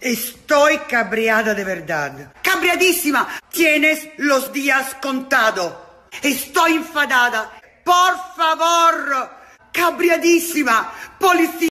Estoy cabreada de verdad. Cabreadísima. Tienes los días contados. Estoy enfadada. Por favor. Cabreadísima. Policía.